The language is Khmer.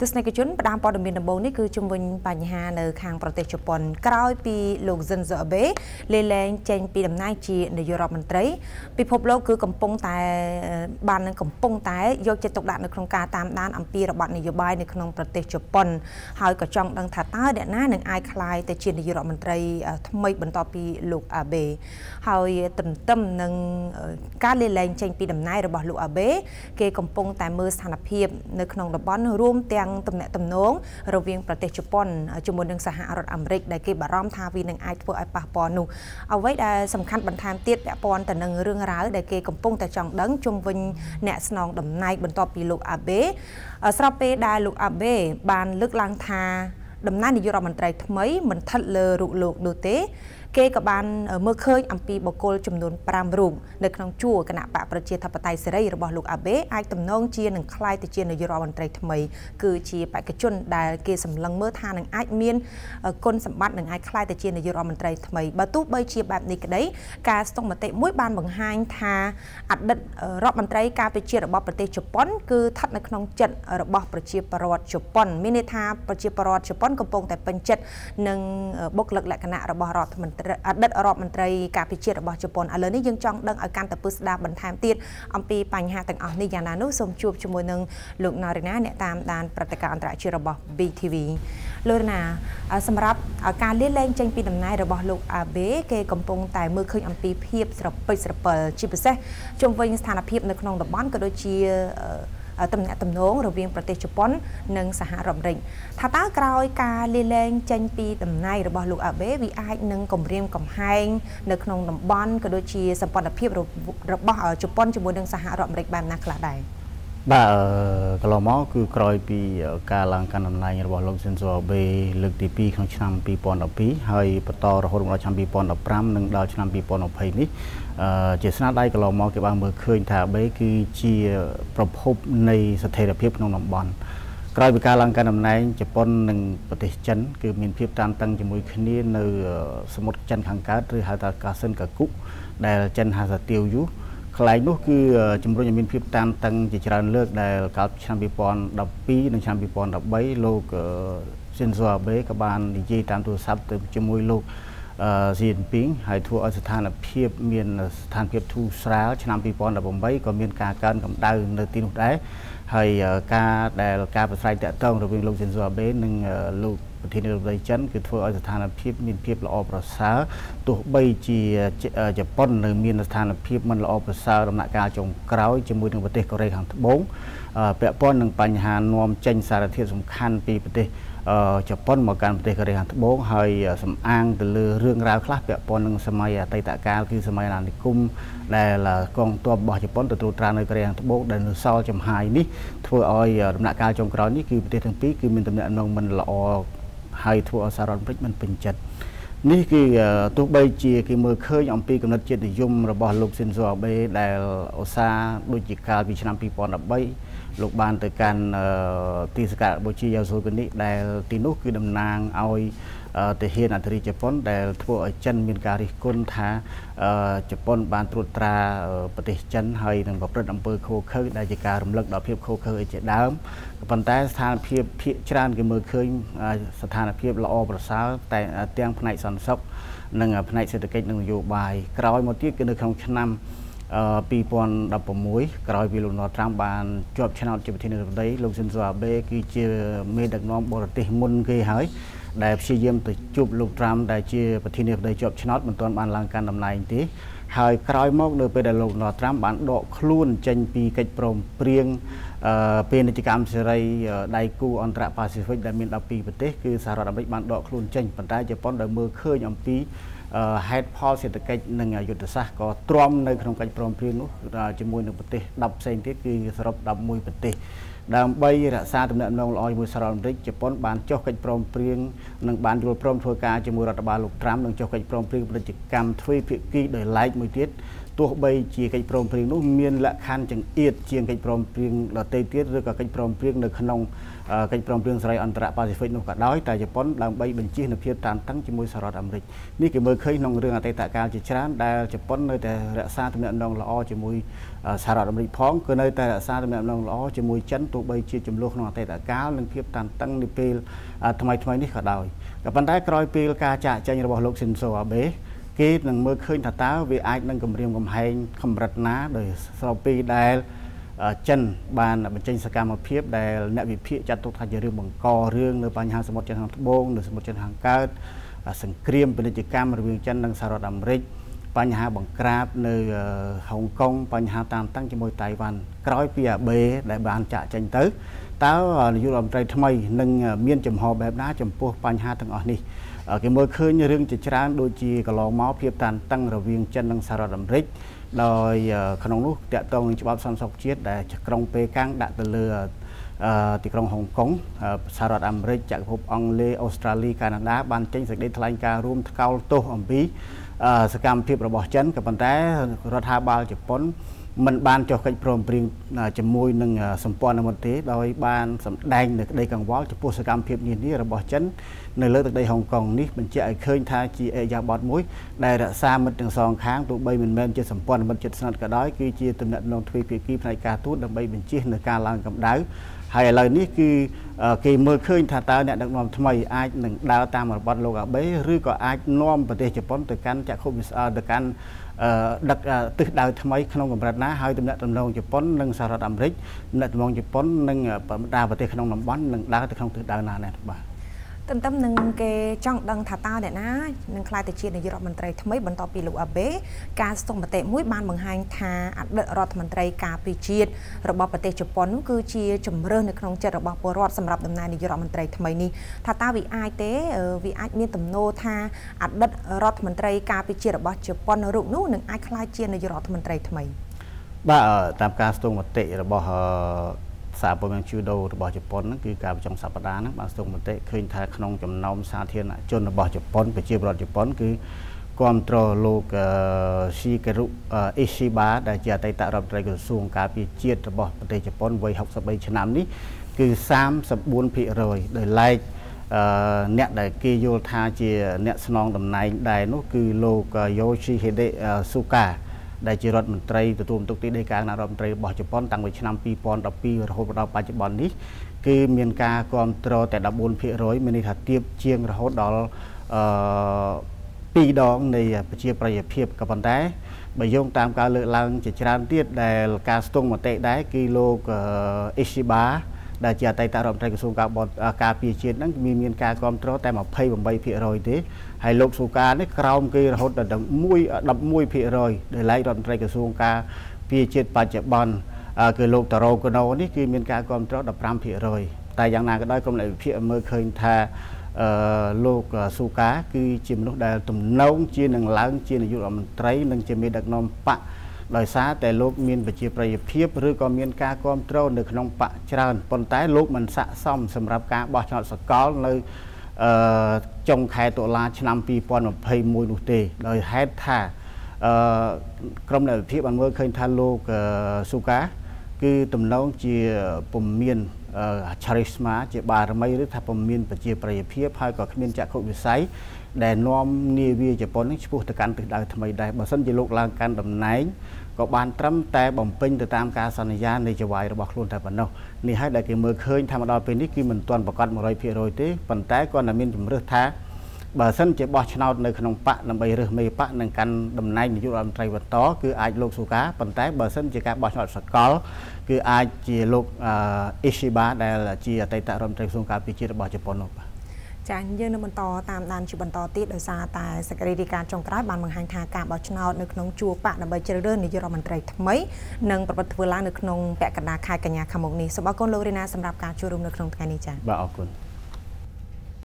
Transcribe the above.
ទស្សនិកជនផ្ដាំព័ត៌មានដំបូងនេះគឺជំវិញបញ្ហានៅខាងប្រទេសជប៉ុនក្រោយពីលោកស៊ិនសូអាបេលេលែងចេញ ពីតំណែងជានាយករដ្ឋមន្ត្រីពិភពលោកគឺកំពុងតែបាននឹងកំពុងតែយកចិត្តទុកដាក់នៅក្នុងការតាមដានអំពីរបបនយោបាយនៅក្នុងប្រទេសជប៉ុនហើយក៏ចង់ដឹងថាតើអ្នកណានឹងអាចក្លាយទៅជានាយករដ្ឋមន្ត្រីថ្មីបន្ទាប់ពីលោកអាបេហើយទន្ទឹមនឹងការលេលែងចេញពីតំណែងរបស់លោកអាបេគេកំពុងតែមើលស្ថានភាព នៅក្នុងតំបន់រួមទាំងទាំងទំនាក់ទំនងរវាងប្រទេសជប៉ុនជាមួយនឹងសហរដ្ឋអាមេរិកដែលគេបារម្ភថាវានឹងអាចធ្វើឲ្យប៉ះពាល់នោះអ្វីដែលសំខាន់បន្ថែមទៀតពាក់ព័ន្ធទៅនឹងរឿងរ៉ាវដែលគេកំពុងតែចង់ដឹងជុំវិញអ្នកស្នងតំណែងបន្ទាប់ពីលោកអាបេស្របពេលដែលលោកអាបេបានលើកឡើងថាដំណើរនាយករដ្ឋមន្ត្រីថ្មីមិនថិតលើរូបលោកនោះទេគេក៏បានមើលឃើញអំពីបុគ្គលចំនួន5រូបនៅក្នុងជួរគណៈបកប្រជាធិបតេយ្យសេរីរបស់លោកអាបេអាចទំនងជានឹងក្លាយទៅជានាយករដ្ឋមន្ត្រីថ្មីគឺជាបេក្ខជនដែលគេសម្លឹងមើលថានឹងអាចមានគុណសម្បត្តិនឹងអាចក្លាយទៅជានាយករដ្ឋមន្ត្រីថ្មីបើទោះបីជាបែបនេះក្តីការស្ទង់មតិមួយបានបង្ហាញថាអតីតរដ្ឋមន្ត្រីការពារជាតិរបស់ប្រទេសជប៉ុនគឺស្ថិតនៅក្នុងចិត្តរបស់ប្រជាពលរដ្ឋជប៉ុន មានន័យថាប្រជាពលរដ្ឋជប៉ុនកំពុងតែពេញចិត្តនឹងបុគ្គលិកលក្ខណៈរបស់រដ្ឋមន្ត្រីអតីតរដ្ឋមន្ត្រីការពិជាតិរបស់ជប៉ុនឥឡូវនេះយើងចង់ដឹងឲ្យកាន់តែពឹស្ដារបន្ថែមទៀតអំពីបញ្ហាទាំងអស់នេះយ៉ាងណានោះសូមជួបជាមួយនឹងលោកណារីណាអ្នកតាមដានព្រឹត្តិការណ៍អន្តរជាតិរបស់ BTV លោកណាសម្រាប់ការលាលែងចេញពីតំណែងរបស់លោកអាបេគេកំពុងតែមើលឃើញអំពីភាពស្រពេចស្រពិលជាពិសេសជុំវិញស្ថានភាពនៅក្នុងតំបន់ក៏ដូចជាទំនាក់ទំនងរវាងប្រទេសជប៉ុន និងសហរដ្ឋអាមេរិកថាតើក្រោយ ការលាលែងចេញពីតំណែងរបស់លោកអាបេវាអាចនឹងគម្រាមកំហែងនៅក្នុងតំបន់ក៏ដូចជាសម្ព័ន្ធភាពរបស់ជប៉ុនជាមួយនឹងសហរដ្ឋអាមេរិកបានណាខ្លះដែរ។បាទកន្លងមកគឺក្រោយពី ការឡើងកាន់តំណែងរបស់លោកស៊ិនសូអាបេលើកទី2ក្នុងឆ្នាំ2012ហើយបន្តរហូតដល់ឆ្នាំ2015និងដល់ឆ្នាំ2020នេះជាស្នាដៃកន្លងមកគេបានមើលឃើញថាអាបេគឺជា ប្រភពនៃស្ថិរភាពក្នុងតំបន់ក្រោយពីការឡើងកាន់តំណែងជប៉ុននិងប្រទេសចិន គឺមានភាពតានតឹងជាមួយគ្នានៅសមុទ្រចិនខាងកើតឬហៅថាកាសិនកាគុដែលចិនហាសាទៀវយូរកន្លែងនោះគឺជំរុញឲ្យមានភាព តានតឹងជាច្រើនលើក ដែលកាលពីឆ្នាំ2012និងឆ្នាំ2013លោកស៊ីនសូអាបេក៏បាននិយាយតាមទូរស័ព្ទទៅជាមួយលោកអឺស៊ីនពីងហើយធ្វើឲ្យស្ថានភាព មាន ស្ថានភាពធូរស្រាលឆ្នាំ2018ក៏មានការកើនកម្ដៅនៅទីនោះដែរហើយការដែលការប្រស្រ័យតាក់ទងរវាងលោកស៊ីនសូអាបេនិងលោកប្រធានាធិបតីចិនគឺធ្វើឲ្យស្ថានភាពមានភាពល្អប្រសើរទោះបីជាជប៉ុននៅមានស្ថានភាពមិនល្អប្រសើរដំណាក់កាលចុងក្រោយជាមួយនឹងប្រទេសកូរ៉េខាងត្បូងពាក់ព័ន្ធនឹងបញ្ហានាំចេញសារធាតុសំខាន់ពីប្រទេសជប៉ុនមកកាន់ប្រទេសកូរ៉េខាងត្បូងហើយសំអាងទៅលើរឿងរ៉ាវខ្លះពាក់ព័ន្ធនឹងសម័យអតីតកាលគឺសម័យអាណានិគមដែលកងទ័ពរបស់ជប៉ុនទទួលត្រានៅកូរ៉េខាងត្បូងដែលនៅសល់ចំហាយនេះធ្វើឲ្យដំណាក់កាលចុងក្រោយនេះគឺប្រទេសទាំងពីរគឺមានទំនាក់ទំនងមិនល្អហើយធ្វើឲ្យសារ៉ាត់អាមេរិកមិនពេញចិត្តនេះគឺទោះបី ជាគេមើលឃើញអំពីកំណត់ជាតិនិយមរបស់លោកស៊ីនសូអាបេដែលអូសាដូចជាកាលពីឆ្នាំ2013លោកបាន ទៅកាន់ទីសក្ការៈបូជាយ៉ាសូគូនីដែលទីនោះ គឺតំណាងឲ្យទាហានអន្តរជាតិជប៉ុនដែលធ្វើឲ្យចិន មាន ការរិះគន់ថាជប៉ុន បានត្រួតត្រាប្រទេសចិនហើយនឹងប្រព្រឹត្តអំពើខុសខើ ដែលជាការរំលឹកដល់ភាពខុសខើឯជាដើមប៉ុន្តែស្ថានភាពភាគច្រើនគេមើលឃើញស្ថានភាពល្អប្រសើរតែទាំងផ្នែកសន្តិសុខនិងផ្នែកសេដ្ឋកិច្ចនិងនយោបាយក្រោយមកទៀតគឺនៅក្នុងឆ្នាំ2016ក្រោយពីលោកណត្រាំបានជាប់ឆ្នោតជាប្រធានាធិបតីលោកស៊ិនសូអាបេគឺជាមេដឹកនាំបរទេស មុនគេហើយដែលព្យាយាមទៅជួបលោកត្រាំដែលជាប្រធានាធិបតីជាប់ឆ្នោតមិនទាន់បានឡើងកាន់តំណែងទេហើយក្រោយមកនៅពេលដែលលោកដនត្រាំបានដកខ្លួនចេញពីកិច្ចព្រមព្រៀងពាណិជ្ជកម្មសេរីដៃគូអន្តរប៉ាស៊ីហ្វិកដែលមាន12ប្រទេសគឺសហរដ្ឋអាមេរិកបានដកខ្លួនចេញប៉ុន្តែជប៉ុនដែលមើលឃើញអំពីហេតុផលសេដ្ឋកិច្ចនិងយុទ្ធសាស្ត្រក៏ទ្រាំនៅក្នុងកិច្ចព្រមព្រៀងនោះជាមួយនឹងប្រទេស10ផ្សេងទៀតគឺសរុប11ប្រទេសដើម្បីរក្សាទំនាក់ទំនងល្អជាមួយសហរដ្ឋអាមេរិកជប៉ុនបានចុះកិច្ចព្រមព្រៀងនិងបានយល់ព្រមធ្វើការជាមួយរដ្ឋបាលលោកត្រាំនិងចុះកិច្ចព្រមព្រៀងពាណិជ្ជកម្មទ្វេភាគីដោយឡែកមួយទៀតទោះបីជាកិច្ចព្រមព្រៀងនោះមានលក្ខខណ្ឌចង្អៀតជាងកិច្ចព្រមព្រៀងដទៃទៀតឬក៏កិច្ចព្រមព្រៀងនៅក្នុងកិច្ចព្រមព្រៀងសេរីអន្តរប៉ាស៊ីហ្វិកនោះក៏ដោយតែជប៉ុនដើម្បីបញ្ជិះនូវភាពតានតឹងជាមួយសហរដ្ឋអាមេរិកនេះគេមើលឃើញក្នុងរឿងអតីតកាលជាច្រើនដែលជប៉ុននៅតែរក្សាទំនាក់ទំនងល្អជាមួយសហរដ្ឋអាមេរិកផងក៏នៅតែរក្សាទំនាក់ទំនងល្អជាមួយចិនទោះបីជាចំនួនក្នុងអតីតកាលនិងភាពតានតឹងនាពេលថ្មីថ្មីនេះក៏ដោយក៏ប៉ុន្តែក្រោយពេល ការចាកចេញរបស់លោកស៊ីនសូអាបេគេនឹងមើលឃើញថាតើវាអាចនឹងគម្រាមកំហែងកម្រិតណាដោយស្របពីដែលចិនបានបញ្ចេញសកម្មភាពដែលអ្នកវិភាគចាត់ទុកថាជារឿងបង្ករឿងនៅបញ្ហាសមុទ្រចិនខាងត្បូងនៅសមុទ្រចិនខាងកើតសង្គ្រាមពាណិជ្ជកម្មរវាងចិននិងសហរដ្ឋអាមេរិកបញ្ហាបង្ក្រាបនៅហុងកុងបញ្ហាតាមតាំងជាមួយតៃវ៉ាន់ក្រោយពីអាបេដែលបានចាក់ចេញទៅតើនាយករដ្ឋមន្ត្រីថ្មីនឹងមានចំហបែបណាចំពោះបញ្ហាទាំងអស់នេះគេមើលឃើញរឿងជាច្រើនដូចជាកន្លងមកភាពតានតឹងរវាងចិននិងសហរដ្ឋអាមេរិកដោយក្នុងនោះតាក់ទងនឹងច្បាប់សន្តិសុខជាតិដែលក្រុងប៉េកាំងដាក់ទៅលើទីក្រុងហុងកុងសហរដ្ឋអាមេរិកចក្រភពអង់គ្លេសអូស្ត្រាលីកាណាដាបានចេញសេចក្តីថ្លែងការណ៍រួមថ្កោលទោសអំពីសកម្មភាពរបស់ចិនក៏ប៉ុន្តែរដ្ឋាភិបាលជប៉ុនមិនបានចុះកិច្ចព្រមព្រៀងជាមួយនឹងសម្ព័ន្ធមិត្តទេ ដោយបានសម្ដែងនៅក្តីកង្វល់ចំពោះសកម្មភាពនានារបស់ចិន នៅលើទឹកដីហុងកុងនេះបញ្ជាក់ឲ្យឃើញថាជាអេយ៉ាបតមួយដែលរក្សាមិត្តទាំងសងខាងទោះបីមិនមែនជាសម្ព័ន្ធមិត្តជិតស្និទ្ធក៏ដោយគឺជាទំនាក់ទំនងទ្វេភាគីផ្នែកការទូតដើម្បីបញ្ជៀសនៅការឡើងកម្ដៅហើយឥឡូវនេះគឺគេមើលឃើញថាតើអ្នកដឹកនាំថ្មីអាចនឹងដើរតាមរបបលោកអាបេឬក៏អាចនាំប្រទេសជប៉ុនទៅកាន់ចក្ខុវិស័យទៅកាន់ដឹកទិសដៅថ្មីក្នុងកម្រិតណាហើយតំណាក់តំណងជប៉ុននិងសហរដ្ឋអាមេរិកតំណាក់តំណងជប៉ុននិងបណ្ដាប្រទេសក្នុងតំបន់នឹងដើរទៅក្នុងទិសដៅណាដែរបាទទន្ទឹមនឹងគេចង់ដឹងថាតើអ្នកណានឹងក្លាយទៅជានាយករដ្ឋមន្ត្រីថ្មីបន្ទាប់ពីលោកអាបេការស្ទង់មតិមួយបានបង្ហាញថាអតីតរដ្ឋមន្ត្រីការពារជាតិរបស់ប្រទេសជប៉ុននោះគឺជាជំរើសនៅក្នុងចិត្តរបស់ពលរដ្ឋសម្រាប់តំណែងនាយករដ្ឋមន្ត្រីថ្មីនេះថាតើវាអាចទេវាអាចមានទំនោរថាអតីតរដ្ឋមន្ត្រីការពារជាតិរបស់ជប៉ុនរូបនោះនឹងអាចក្លាយជានាយករដ្ឋមន្ត្រីថ្មីបាទតាមការស្ទង់មតិរបស់សារព័ត៌មានជូដូរបស់ជប៉ុនហ្នឹងគឺការប្រចាំសប្តាហ៍ហ្នឹងបានស្ទង់មតិឃើញថាក្នុងចំណោមសាធារណជនរបស់ជប៉ុនប្រជាពលរដ្ឋជប៉ុនគឺគ្រប់គ្រងលោកស៊ីការុអេស៊ីបាដែលជាអតីតរដ្ឋមន្ត្រីក្រសួងការពារជាតិរបស់ប្រទេសជប៉ុនវ័យ63ឆ្នាំនេះគឺ34%ដោយឡែកអ្នកដែលគេយល់ថាជាអ្នកស្នងតំណែងដែរនោះគឺលោកយ៉ូស៊ីហេដេស៊ូកាដែលជារដ្ឋមន្ត្រីទទួលបន្ទុកទីដីការគណៈរដ្ឋមន្ត្រីរបស់ជប៉ុនតាំងពីឆ្នាំ2012រហូតដល់បច្ចុប្បន្ននេះគឺមានការគ្រប់គ្រងតែ14%មានន័យថាទៀបជាងរហូតដល់អឺ2ដងនៃប្រជាប្រិយភាពក៏ប៉ុន្តែបើយោងតាមការលើកឡើងជាច្រើនទៀតដែលការស្ទង់មតិដែរគឺលោកអេស៊ីបាដែលជាអតីតរដ្ឋមន្ត្រីក្រសួងការបរការពារជាតិហ្នឹងមានមានការគ្រប់គ្រងតែ28%ទេហើយលោកសុការនេះក្រោមគេរហូតដល់11 11%ដែលឡែករដ្ឋមន្ត្រីក្រសួងការពារជាតិបច្ចុប្បន្នគឺលោកតារ៉ូកណូនេះគឺមានការគ្រប់គ្រង15%តែយ៉ាងណាក៏ដោយក្រុមអ្នកវិភាគមើលឃើញថាអឺលោកស៊ូកាគឺជាមនុស្សដែល ទំនងជានឹងឡើងជានាយករដ្ឋមន្ត្រី និងជាមេដឹកនាំបកដោយសារតែលោកមានប្រជាប្រិយភាពឬក៏មានការគ្រប់គ្រងនៅក្នុងបកច្រើនប៉ុន្តែលោកមិនស័កសមសម្រាប់ការបោះឆ្នោតសកលនៅអឺចុងខែតុលា ឆ្នាំ2021នោះទេដោយហេតុថាអឺក្រុមអ្នកវិភាគបានមើលឃើញថាលោកស៊ូកា គឺតំណងជាពុំមានឆារីស្មាជាបារមីឬថាពមមានប្រជាប្រិយភាពហើយក៏គ្មានចក្ខុវិស័យដែលនាំនាវាជប៉ុននឹងឆ្ពោះទៅកាន់ទិសដៅថ្មីដែរបើសិនជាលោកឡើងកាន់តំណែងក៏បានត្រឹមតែបំពេញទៅតាមការសន្យានៃចវាយរបស់ខ្លួនតែប៉ុណ្ណោះនេះហើយដែលគេមើលឃើញថាមកដល់ពេលនេះគឺមិនទាន់ប្រកាស100%ទេប៉ុន្តែគាត់តែមានជំរឿសថាបើសិនជាបោះឆ្នោតនៅក្នុងបកដើម្បីរើសមេបកនឹងកាន់តំណែងនាយករដ្ឋមន្ត្រីបន្តគឺអាចលោកសុខាប៉ុន្តែបើសិនជាការបោះឆ្នោតសកលគឺអាចជាលោកអេស៊ីបាដែលជាអតីតរដ្ឋមន្ត្រីក្រសួងការពារជាតិរបស់ជប៉ុននោះបាទចា៎យើងនឹងបន្តតាមដានជាបន្តទៀតដោយសារតែសកម្មភាពចុង ក្រោយបានបង្ហាញថាការបោះឆ្នោតនៅក្នុងជួរបកដើម្បីជ្រើសរើសនាយករដ្ឋមន្ត្រីថ្មីនឹងប្រព្រឹត្តធ្វើឡើងនៅក្នុងពាក់កណ្ដាលខែកញ្ញាខាងមុខនេះសូមអរគុណលោករីណាសម្រាប់ការចូលរួមនៅក្នុងថ្ងៃនេះចា៎បាទអរគុណ